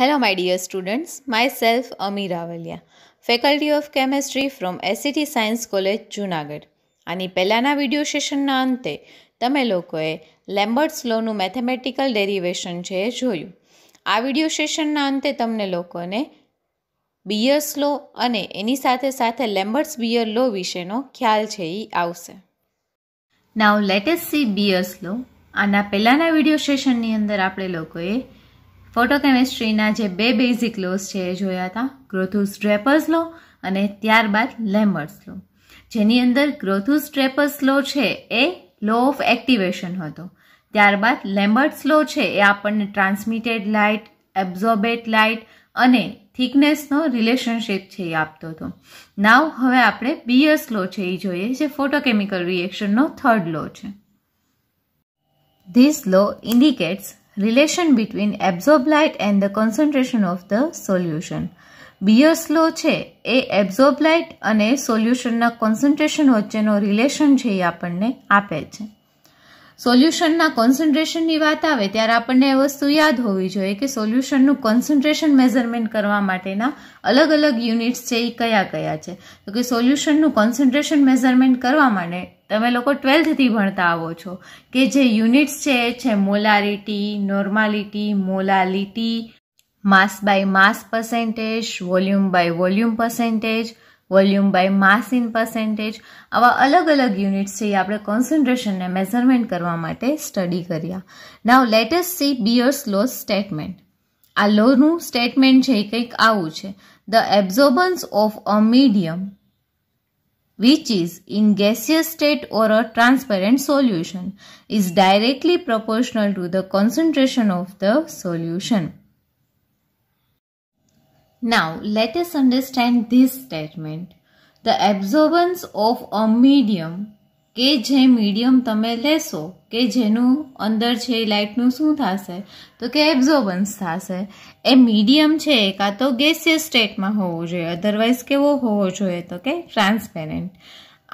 Hello my dear students myself Ami Ravalia, faculty of chemistry from ACT science college Junagadh આની પહેલાંના video સેશનના અંતે તમે લોકોએ લેમ્બર્ટ્સ લોનું mathematical derivation છે એ જોયું આ વિડિયો સેશનના અંતે તમને લોકોને બિયર્સ સ્લો અને એની સાથે સાથે લેમ્બર્ટ્સ બિયર લો વિશેનો ખ્યાલ છે એ આવશે now let us see Beer's law આના પહેલાંના વિડીયો સેશનની અંદર આપણે લોકોએ ફોટોકેમિસ્ટ્રીના જે બે બેઝિક લોસ છે એ જોયા હતા ગ્રોથુસ ડ્રેપર્સ લો અને ત્યારબાદ લેમ્બર્સ લો જેની અંદર ગ્રોથુસ ડ્રેપર્સ લો છે એ લો ઓફ એક્ટિવેશન હતો ત્યારબાદ લેમ્બર્ટ્સ લો છે એ આપણને ટ્રાન્સમિટેડ લાઇટ એબ્ઝોર્બેટ લાઇટ અને થિકનેસનો રિલેશનશિપ છે એ આપતો હતો નાવ હવે આપણે બિયર્સ લો છે એ જોઈએ જે ફોટોકેમિકલ રિએક્શનનો થર્ડ લો છે this law indicates relation between absorb light and the concentration of the solution Beer's law છે એ એબ્ઝોર્બ લાઇટ અને સોલ્યુશનના કોન્સન્ટ્રેશન વચ્ચેનો રિલેશન છે એ આપણને આપે છે સોલ્યુશનના કોન્સન્ટ્રેશનની વાત આવે ત્યારે આપણને એ વસ્તુ યાદ હોવી જોઈએ કે સોલ્યુશનનું કોન્સન્ટ્રેશન મેઝરમેન્ટ કરવા માટેના અલગ અલગ યુનિટ્સ છે એ કયા કયા છે તો કે સોલ્યુશનનું કોન્સન્ટ્રેશન મેઝરમેન્ટ કરવા માટે તમે લોકો ટ્વેલ્થથી ભણતા આવો છો કે જે યુનિટ્સ છે છે molarity normality molality mass by mass percentage volume by volume percentage volume by mass in percentage આવા અલગ અલગ યુનિટ્સ છે એ આપણે કોન્સન્ટ્રેશનને મેઝરમેન્ટ કરવા માટે સ્ટડી કર્યા now let us see Beer's law statement આ લોનું સ્ટેટમેન્ટ છે એ કંઈક આવું છે the absorbance of a medium which is in gaseous state or a transparent solution is directly proportional to the concentration of the solution. Now let us understand this statement. The absorbance of a medium કે જે medium તમે લેશો કે જેનું અંદર છે એ લાઇટનું શું થશે તો કે એબ્ઝોર્બન્સ થશે એ મીડિયમ છે કાં તો ગેસિયસ સ્ટેટમાં હોવો જોઈએ અધરવાઇઝ કેવો હોવો જોઈએ તો કે ટ્રાન્સપેરેન્ટ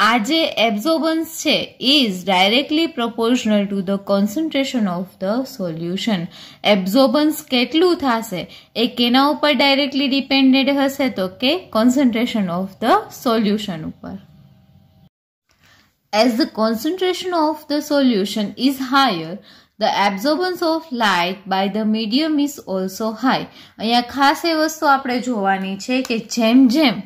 આ જે એબ્ઝોર્બન્સ છે is directly proportional to the concentration of the solution absorbance કેટલું થશે એ કેના ઉપર ડાયરેક્ટલી ડિપેન્ડેડ હશે તો કે કોન્સન્ટ્રેશન ઓફ ધ સોલ્યુશન ઉપર As the concentration of the solution is higher, the absorbance of light by the medium is also high. અહીંયા ખાસ એ વસ્તુ આપણે જોવાની છે કે જેમ જેમ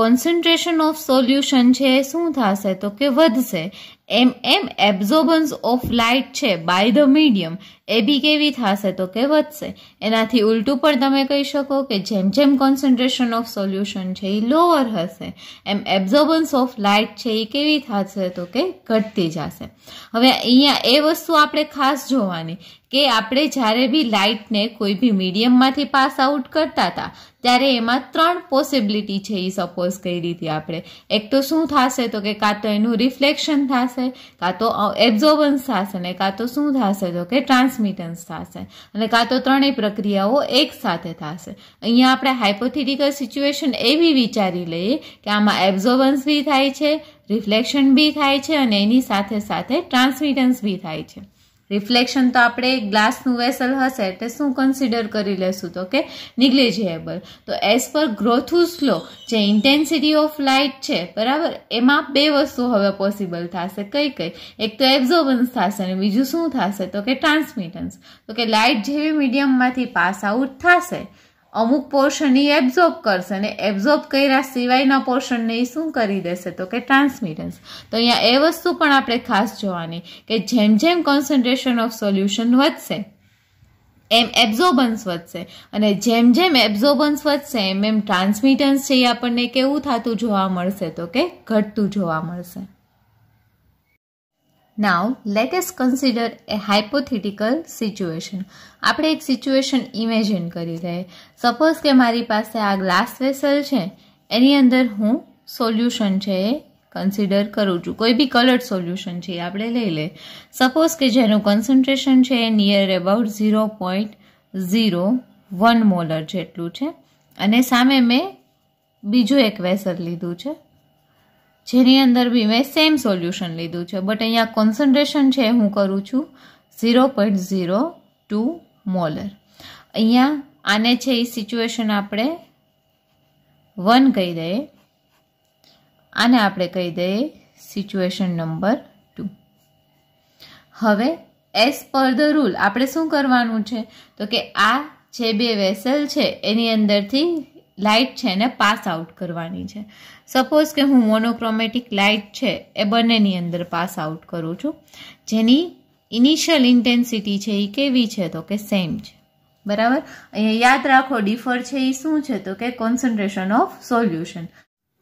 કોન્સન્ટ્રેશન ઓફ સોલ્યુશન છે શું થશે તો કે વધશે એમ એમ એબ્ઝોર્બન્સ ઓફ લાઇટ છે બાય ધ મીડિયમ એ બી કેવી થશે તો કે વધશે એનાથી ઉલટું પણ તમે કહી શકો કે જેમ જેમ કોન્સન્ટ્રેશન ઓફ સોલ્યુશન છે એ લોઅર હશે એમ એબ્ઝોર્બન્સ ઓફ લાઇટ છે એ કેવી થશે તો કે ઘટતી જશે હવે અહીંયા એ વસ્તુ આપણે ખાસ જોવાની કે આપણે જ્યારે બી લાઇટને કોઈ બી મીડિયમમાંથી પાસ આઉટ કરતા હતા ત્યારે એમાં ત્રણ પોસિબિલિટી છે એ સપોઝ કરી હતી આપણે એક તો શું થશે તો કે કાં તો એનું રિફ્લેક્શન થશે કાં તો એબ્ઝોર્બન્સ થશે ને કાં તો શું થશે તો કે ટ્રાન્સમિટન્સ થશે અને કાં તો ત્રણેય પ્રક્રિયાઓ એકસાથે થશે અહીંયા આપણે હાઇપોથેટિકલ સિચ્યુએશન એવી વિચારી લઈએ કે આમાં એબ્ઝોર્બન્સ બી થાય છે રિફ્લેક્શન બી થાય છે અને એની સાથે સાથે ટ્રાન્સમિટન્સ બી થાય છે રિફ્લેક્શન તો આપણે ગ્લાસનું વેસલ હશે એટલે શું કન્સિડર કરી લેશું તો કે નિગ્લેજિએબલ તો એઝ પર ગ્રોથુસ સ્લો જે ઇન્ટેન્સિટી ઓફ લાઇટ છે બરાબર એમાં બે વસ્તુ હવે પોસિબલ થશે કઈ કઈ એક તો એબ્ઝોર્બન્સ થશે અને બીજું શું થશે તો કે ટ્રાન્સમિટન્સ તો કે લાઇટ જેવી મીડિયમમાંથી પાસ આઉટ થશે અમુક પોર્શન એ એબ્ઝોર્બ કરશે અને એબ્ઝોર્બ કર્યા સિવાયના પોર્શનને એ શું કરી દેશે તો કે ટ્રાન્સમિટન્સ તો અહીંયા એ વસ્તુ પણ આપણે ખાસ જોવાની કે જેમ જેમ કોન્સન્ટ્રેશન ઓફ સોલ્યુશન વધશે એમ એબ્ઝોર્બન્સ વધશે અને જેમ જેમ એબ્ઝોર્બન્સ વધશે એમ એમ ટ્રાન્સમિટન્સ છે એ આપણને કેવું થતું જોવા મળશે તો કે ઘટતું જોવા મળશે now let us consider a hypothetical situation આપણે એક સિચ્યુએશન ઇમેજિન કરી લઈએ સપોઝ કે મારી પાસે આ ગ્લાસ વેસલ છે એની અંદર હું સોલ્યુશન છે એ કન્સિડર કરું છું કોઈ બી કલર સોલ્યુશન છે એ આપણે લઈ લઈએ સપોઝ કે જેનું કોન્સન્ટ્રેશન છે એ near about zero point zero one molar જેટલું છે અને સામે મેં બીજું એક વેસલ લીધું છે જેની અંદર બી મેં સેમ સોલ્યુશન લીધું છે બટ અહીંયા કોન્સન્ટ્રેશન છે હું કરું છું zero point zero two molar અહીંયા આને છે એ સિચ્યુએશન આપણે વન કહી દઈએ આને આપણે કહી દઈએ સિચ્યુએશન નંબર ટુ હવે એઝ પર ધ રૂલ આપણે શું કરવાનું છે તો કે આ જે બે વેસેલ છે એની અંદરથી લાઇટ છે એને પાસ આઉટ કરવાની છે સપોઝ કે હું મોનોક્રોમેટિક લાઇટ છે એ બંનેની અંદર પાસ આઉટ કરું છું જેની ઇનિશિયલ ઇન્ટેન્સિટી છે એ કેવી છે તો કે સેમ છે બરાબર અહીંયા યાદ રાખો ડિફર છે એ શું છે તો કે કોન્સન્ટ્રેશન ઓફ સોલ્યુશન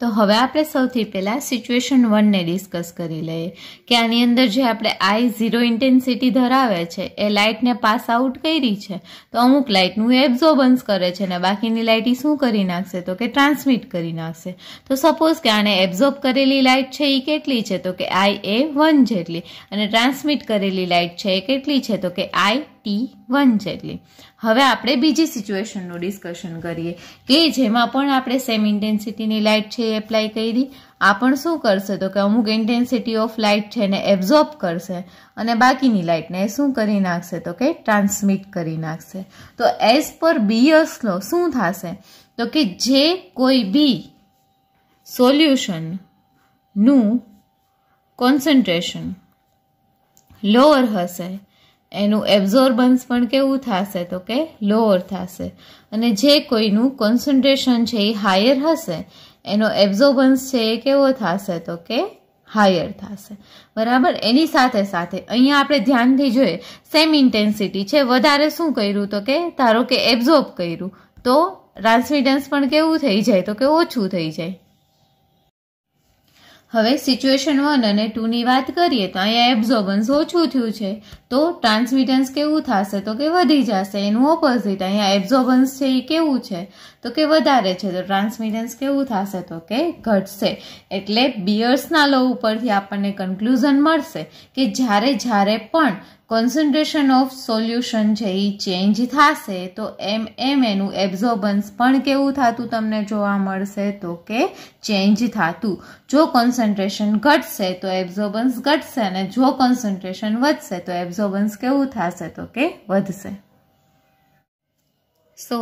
તો હવે આપણે સૌથી પહેલાં સિચ્યુએશન વનને ડિસ્કસ કરી લઈએ કે આની અંદર જે આપણે આઈ ઝીરો ઇન્ટેન્સિટી ધરાવે છે એ લાઇટને પાસ આઉટ કરી છે તો અમુક લાઇટનું એબ્ઝોર્બન્સ કરે છે ને બાકીની લાઇટ એ શું કરી નાખશે તો કે ટ્રાન્સમિટ કરી નાખશે તો સપોઝ કે આને એબ્ઝોર્બ કરેલી લાઇટ છે એ કેટલી છે તો કે આઈ એ વન જેટલી અને ટ્રાન્સમિટ કરેલી લાઇટ છે એ કેટલી છે તો કે આઈ ટી વન જેટલી હવે આપણે બીજી સિચ્યુએશનનું ડિસ્કશન કરીએ કે જેમાં પણ આપણે સેમ ઇન્ટેન્સિટીની લાઇટ છે એ એપ્લાય કરી આ પણ શું કરશે તો કે અમુક ઇન્ટેન્સિટી ઓફ લાઇટ છે એને એબ્ઝોર્બ કરશે અને બાકીની લાઇટને એ શું કરી નાખશે તો કે ટ્રાન્સમિટ કરી નાખશે તો એઝ પર બીયર્સ લો શું થશે તો કે જે કોઈ બી સોલ્યુશનનું કોન્સન્ટ્રેશન લોઅર હશે એનું એબ્ઝોર્બન્સ પણ કેવું થશે તો કે લોઅર થશે અને જે કોઈનું કોન્સન્ટ્રેશન છે એ હાયર હશે એનો એબ્ઝોર્બન્સ છે એ કેવો થશે તો કે હાયર થશે બરાબર એની સાથે સાથે અહીંયા આપણે ધ્યાનથી જોઈએ સેમ ઇન્ટેન્સિટી છે વધારે શું કર્યું તો કે ધારો કે એબ્ઝોર્બ કર્યું તો ટ્રાન્સમિટન્સ પણ કેવું થઈ જાય તો કે ઓછું થઈ જાય હવે સિચ્યુએશન વન અને ટુની વાત કરીએ તો અહીંયા એબ્ઝોર્બન્સ ઓછું થયું છે તો ટ્રાન્સમિટન્સ કેવું થશે તો કે વધી જશે એનું ઓપોઝિટ અહીંયા એબ્ઝોર્બન્સ છે એ કેવું છે તો કે વધારે છે તો ટ્રાન્સમિટન્સ કેવું થશે તો કે ઘટશે એટલે બિયર્સના લો ઉપરથી આપણને કન્ક્લુઝન મળશે કે જ્યારે જ્યારે પણ કોન્સન્ટ્રેશન ઓફ સોલ્યુશન છે એ ચેન્જ થશે તો એમ એમ એનું એબ્ઝોર્બન્સ પણ કેવું થતું તમને જોવા મળશે તો કે ચેન્જ થતું જો કોન્સન્ટ્રેશન ઘટશે તો એબ્ઝોર્બન્સ ઘટશે અને જો કોન્સન્ટ્રેશન વધશે તો એબ્ઝો once બસો વંશ કેવું થશે okay, what is it? So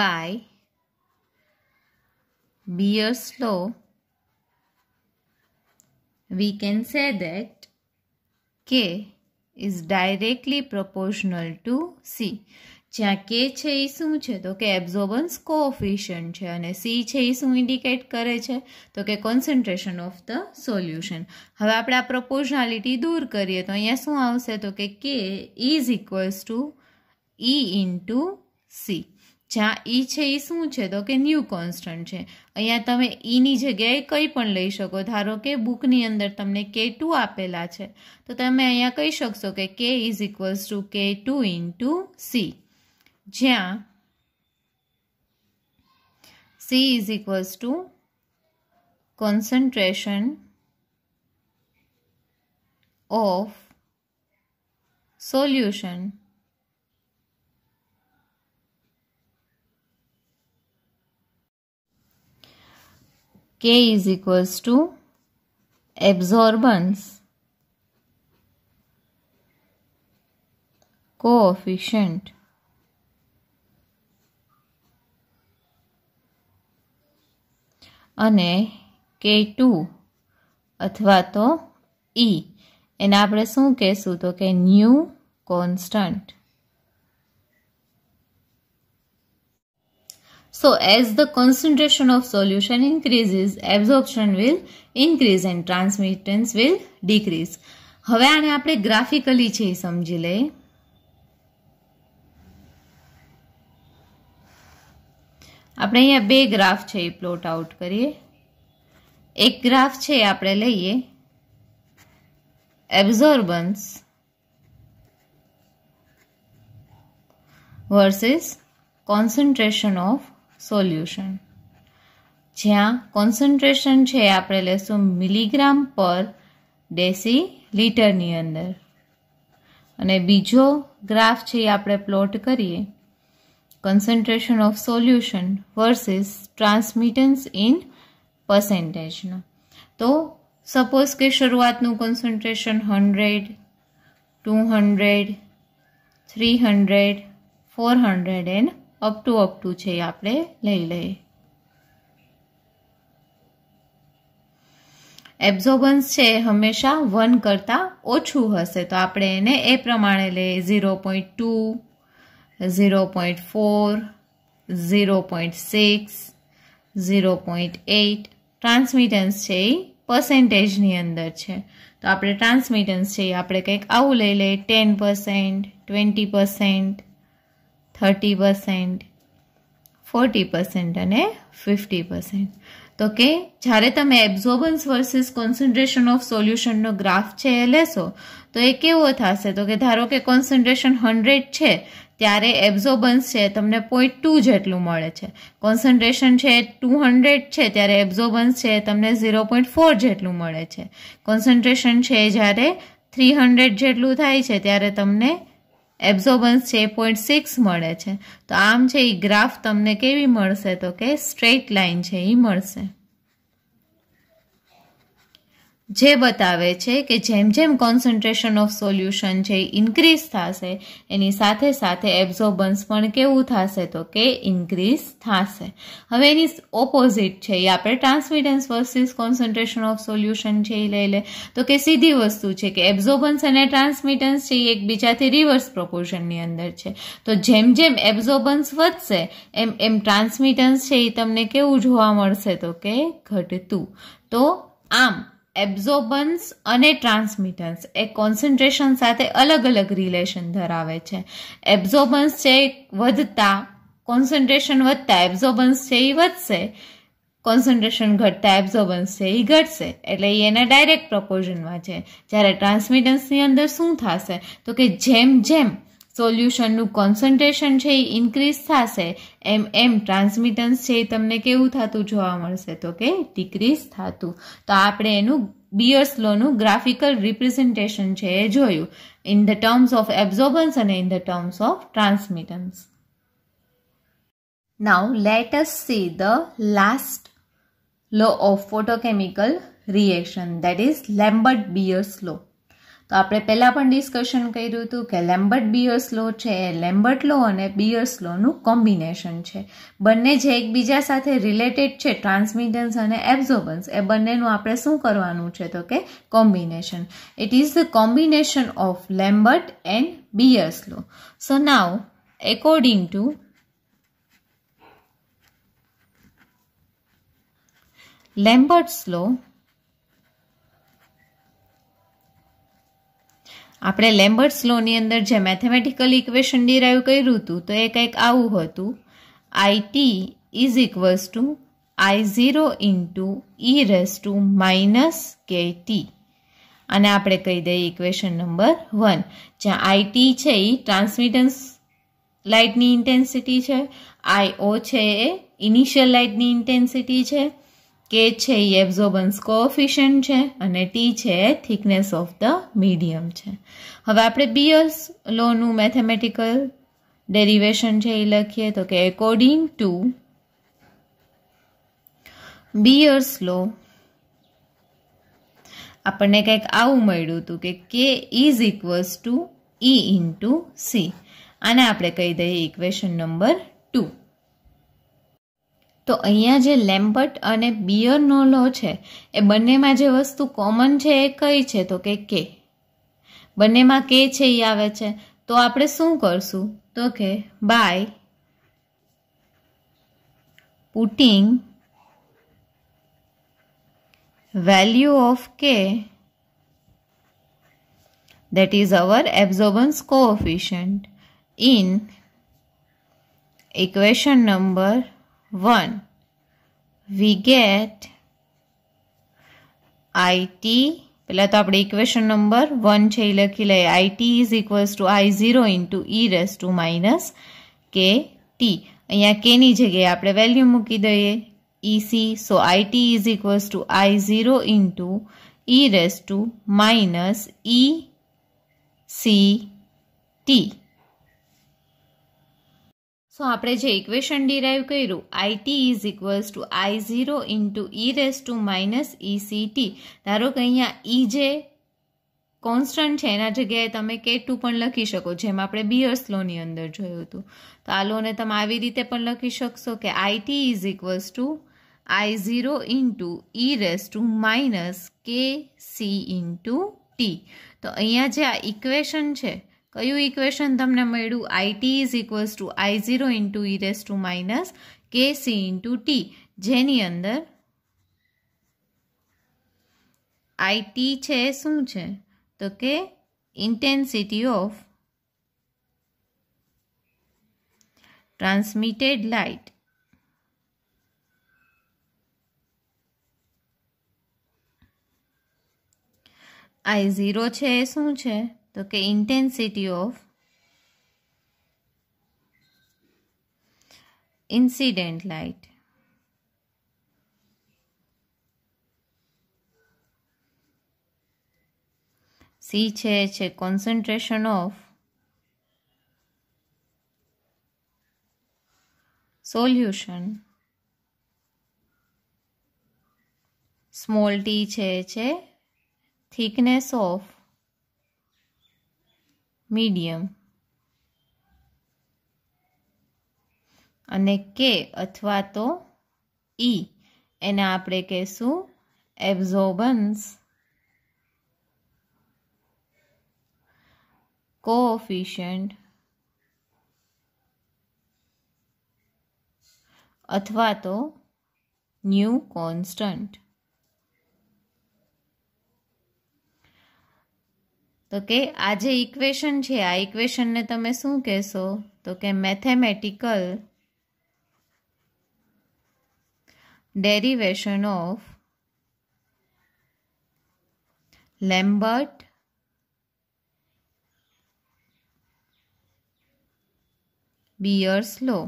by Beer's law we can say that K is directly proportional to C. જ્યાં કે છે એ શું છે તો કે એબ્ઝોર્બન્સ કોઓફિશિયન્ટ છે અને સી છે એ શું ઇન્ડિકેટ કરે છે તો કે કોન્સન્ટ્રેશન ઓફ ધ સોલ્યુશન હવે આપણે આ પ્રપોઝનાલિટી દૂર કરીએ તો અહીંયા શું આવશે તો કે K is equals to E into C જ્યાં ઈ છે એ શું છે તો કે ન્યૂ કોન્સ્ટન્ટ છે અહીંયા તમે ઈની e જગ્યાએ કંઈ પણ લઈ શકો ધારો કે બુકની અંદર તમને કે ટુ આપેલા છે તો તમે અહીંયા કહી શકશો કે K is equals to K two into C જ્યાં C is equals to concentration of solution K is equals to absorbance coefficient અને કે ટુ અથવા તો ઈ એને આપણે શું કહેશું તો કે new constant So as the concentration of solution increases, absorption will increase and transmittance will decrease. હવે આને આપણે ગ્રાફિકલી છે સમજી લઈએ આપણે અહીંયા બે ગ્રાફ છે એ પ્લોટ આઉટ કરીએ એક ગ્રાફ છે આપણે લઈએ absorbance versus concentration of solution જ્યાં કોન્સન્ટ્રેશન છે આપણે લેશું મિલીગ્રામ પર ડેસી લીટરની અંદર અને બીજો ગ્રાફ છે એ આપણે પ્લોટ કરીએ concentration of solution versus transmittance in પર્સેન્ટેજનો તો સપોઝ કે શરૂઆતનું concentration hundred two hundred three hundred four hundred and up to up to છે આપણે લઈ લઈએ એબ્ઝોર્બન્સ છે હંમેશા વન કરતાં ઓછું હશે તો આપણે એને એ પ્રમાણે લઈએ zero point two zero zero four 0 six zero 0.6, 0.8 transmittance છે એ પર્સેન્ટેજની અંદર છે તો આપણે ટ્રાન્સમિટન્સ છે એ આપણે કંઈક આવું લઈ લઈએ ten percent twenty percent thirty percent forty percent અને ફિફ્ટી પર્સેન્ટ તો કે જ્યારે તમે એબ્ઝોર્બન્સ વર્સિસ કોન્સન્ટ્રેશન ઓફ સોલ્યુશનનો ગ્રાફ છે એ લેશો તો એ કેવો થશે તો કે ધારો કે કોન્સન્ટ્રેશન હન્ડ્રેડ છે ત્યારે એબ્ઝોબન્સ છે તમને પોઈન્ટ ટુ જેટલું મળે છે કોન્સન્ટ્રેશન છે ટુ હંડ્રેડ છે ત્યારે એબ્ઝોબન્સ છે તમને ઝીરો પોઈન્ટ ફોર જેટલું મળે છે કોન્સન્ટ્રેશન છે જ્યારે થ્રી હંડ્રેડ જેટલું થાય છે ત્યારે તમને એબ્ઝોબન્સ છે પોઈન્ટ સિક્સ મળે છે તો આમ છે એ ગ્રાફ તમને કેવી મળશે તો કે સ્ટ્રેટ લાઇન છે એ મળશે જે બતાવે છે કે જેમ જેમ કોન્સન્ટ્રેશન ઓફ સોલ્યુશન છે એ ઇન્ક્રીઝ થશે એની સાથે સાથે એબ્ઝોર્બન્સ પણ કેવું થશે તો કે ઇન્ક્રીઝ થશે હવે એની ઓપોઝિટ છે એ આપણે transmittance versus concentration of solution છે એ લઈ લે તો કે સીધી વસ્તુ છે કે એબ્ઝોર્બન્સ અને ટ્રાન્સમિટન્સ છે એ એકબીજાથી રિવર્સ પ્રોપોર્શનની અંદર છે તો જેમ જેમ એબ્ઝોર્બન્સ વધશે એમ એમ ટ્રાન્સમિટન્સ છે એ તમને કેવું જોવા મળશે તો કે ઘટતું તો આમ એબ્ઝોર્બન્સ અને ટ્રાન્સમિટન્સ એ કોન્સન્ટ્રેશન સાથે અલગ અલગ રિલેશન ધરાવે છે એબ્ઝોર્બન્સ છે વધતા કોન્સન્ટ્રેશન વધતા એબ્ઝોર્બન્સ છે એ વધશે કોન્સન્ટ્રેશન ઘટતા એબ્ઝોર્બન્સ છે એ ઘટશે એટલે એ એના ડાયરેક્ટ પ્રપોઝનમાં છે જ્યારે ટ્રાન્સમિટન્સની અંદર શું થશે તો કે જેમ જેમ સોલ્યુશનનું કોન્સન્ટ્રેશન છે એ ઇન્ક્રીઝ થશે એમ એમ ટ્રાન્સમિટન્સ છે એ તમને કેવું થતું જોવા મળશે તો કે ડિક્રીઝ થતું તો આપણે એનું બિયર્સ લોનું ગ્રાફિકલ રિપ્રેઝન્ટેશન છે એ જોયું in the terms of absorbance અને in the terms of transmittance now let see the last law of photochemical reaction reaction is Lambert Lambert-Beer's તો આપણે પહેલાં પણ ડિસ્કશન કર્યું હતું કે લેમ્બર્ટ બિયર્સ લો છે એ લેમ્બર્ટ લો અને બિયર્સ લોનું કોમ્બિનેશન છે બંને જે એકબીજા સાથે રિલેટેડ છે ટ્રાન્સમિટન્સ અને એબ્ઝોબન્સ એ બંનેનું આપણે શું કરવાનું છે તો કે combination it is the combination of Lambert and Beer's law so now according to Lambert's law આપણે લેમ્બર્ટ્સ સ્લોની અંદર જે મેથેમેટિકલ ઇક્વેશન ડિરાઈવ કર્યું હતું તો એ કંઈક આવું હતું IT is equals to I zero into E raise to minus K T અને આપણે કહી દઈએ ઇક્વેશન નંબર વન જ્યાં આઈટી છે એ ટ્રાન્સમિટન્સ લાઇટની ઇન્ટેન્સિટી છે આઈ ઓ છે એ ઇનિશિયલ લાઇટની ઇન્ટેન્સિટી છે કે છે એ એબ્ઝોર્બન્સ કોઓફિશિયન્ટ છે અને ટી છે થિકનેસ ઓફ ધ મીડિયમ છે હવે આપણે બિયર્સ લોનું મેથેમેટિકલ ડેરિવેશન છે એ લખીએ તો કે એકોર્ડિંગ ટુ બીયર્સ લો આપણને કંઈક આવું મળ્યું હતું કે K is equals to E into C આને આપણે કહી દઈએ ઇક્વેશન નંબર તો અહીંયા જે લેમ્બર્ટ અને બિયરનો નોલો છે એ બંનેમાં જે વસ્તુ કોમન છે એ કઈ છે તો કે કે બંનેમાં કે છે એ આવે છે તો આપણે શું કરશું તો કે by putting value of K that is our absorbance coefficient in equation number one We get IT પહેલાં તો આપણે ઇક્વેશન નંબર વન છે એ લખી લઈએ IT is equals to I zero into E raise to minus K T અહીંયા કેની જગ્યાએ આપણે વેલ્યુ મૂકી દઈએ EC so IT is equals to I zero into E raise to minus E C T so આપણે જે equation derive કર્યું IT is equals to I zero into E raise to minus E C ધારો કે અહીંયા ઈ e જે constant છે એના જગ્યાએ તમે કે ટુ પણ લખી શકો જેમ આપણે બિયર્સ લોની અંદર જોયું હતું તો આ લોને તમે આવી રીતે પણ લખી શકશો કે I T is equals to I zero into E raise to minus K C into T તો અહીંયા જે આ ઇક્વેશન છે કયું ઇક્વેશન તમને મળ્યું IT is equals to I zero into E raise to minus K C into T જેની અંદર આઈટી છે શું છે તો કે intensity of transmitted light I zero છે એ શું છે તો કે intensity of incident light C છે છે concentration of solution small T છે છે થિકનેસ ઓફ મીડિયમ અને કે અથવા તો ઈ e. એને આપણે કહેશું એબ્ઝોર્બન્સ કોઓફિશિયન્ટ અથવા તો ન્યૂ કોન્સ્ટન્ટ તો કે આ જે ઇક્વેશન છે આ ઇક્વેશનને તમે શું કહેશો તો કે mathematical derivation of Lambert Beer's law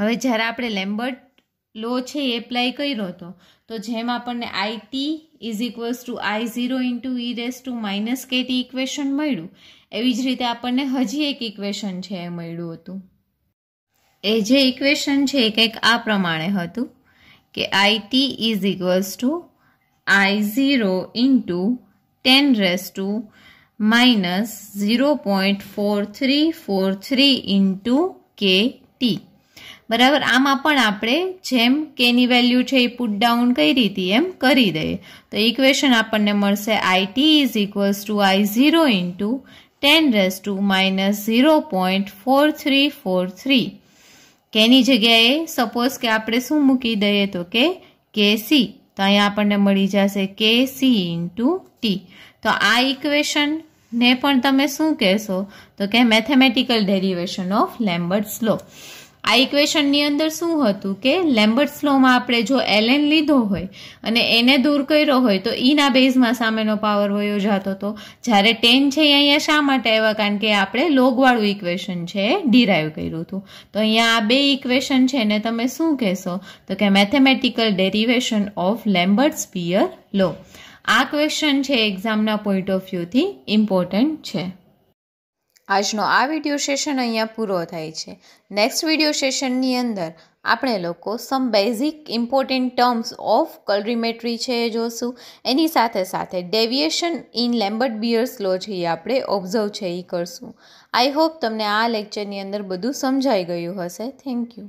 હવે જ્યારે આપણે લેમ્બર્ટ લો છે એ એપ્લાય કર્યો હતો તો જેમ આપણને I T is equals to I zero into E raise to minus K T equation મળ્યું એવી જ રીતે આપણને હજી એક ઇક્વેશન છે એ મળ્યું હતું એ જે ઇક્વેશન છે એ કંઈક આ પ્રમાણે હતું કે I T is equals to I zero into ten raise to minus zero point four three four three into K T બરાબર આમાં પણ આપણે જેમ કેની વેલ્યુ છે એ પુટ ડાઉન કરી હતી એમ કરી દઈએ તો ઇક્વેશન આપણને મળશે I T is equals to I zero into ten raise to minus zero point four three four three કેની જગ્યાએ સપોઝ કે આપણે શું મૂકી દઈએ તો કે કેસી તો અહીંયા આપણને મળી જશે કે સી ઇન્ટુ ટી તો આ ઇક્વેશન ને પણ તમે શું કહેશો તો કે mathematical derivation of Lambert's law આ ઇક્વેશનની અંદર શું હતું કે લેમ્બર્ટ્સ લોમાં આપણે જો એલએન લીધો હોય અને એને દૂર કર્યો હોય તો ઈના e બેઝમાં સામેનો પાવર વયો જતો હતો જ્યારે ટેન છે એ અહીંયા શા માટે આવ્યા કારણ કે આપણે લોગવાળું ઇક્વેશન છે ડિરાઈવ કર્યું હતું તો અહીંયા આ બે ઇક્વેશન છે એને તમે શું કહેશો તો કે મેથેમેટિકલ ડેરિવેશન ઓફ લેમ્બર્ટ્સ પિયર લો આ ક્વેશ્ચન છે એક્ઝામના પોઈન્ટ ઓફ વ્યૂથી ઇમ્પોર્ટન્ટ છે આજનો આ વિડીયો સેશન અહીંયા પૂરો થાય છે નેક્સ્ટ વિડીયો સેશનની અંદર આપણે લોકો some basic important terms of colorimetry છે એ જોશું એની સાથે સાથે deviation in Lambert Beer's law છે એ આપણે ઓબ્ઝર્વ છે એ કરશું આઈ હોપ તમને આ લેક્ચરની અંદર બધું સમજાઈ ગયું હશે થેન્ક યુ